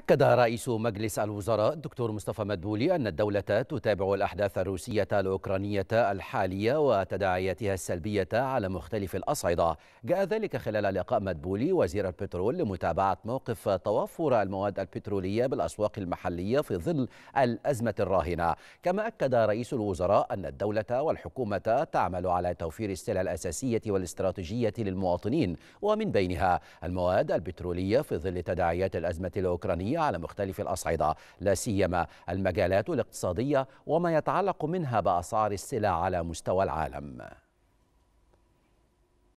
أكد رئيس مجلس الوزراء الدكتور مصطفى مدبولي أن الدولة تتابع الأحداث الروسية الأوكرانية الحالية وتداعياتها السلبية على مختلف الأصعدة جاء ذلك خلال لقاء مدبولي وزير البترول لمتابعة موقف توفر المواد البترولية بالأسواق المحلية في ظل الأزمة الراهنة كما أكد رئيس الوزراء أن الدولة والحكومة تعمل على توفير السلع الأساسية والاستراتيجية للمواطنين ومن بينها المواد البترولية في ظل تداعيات الأزمة الأوكرانية العملية على مختلف الأصعدة لا سيما المجالات الاقتصادية وما يتعلق منها بأسعار السلع على مستوى العالم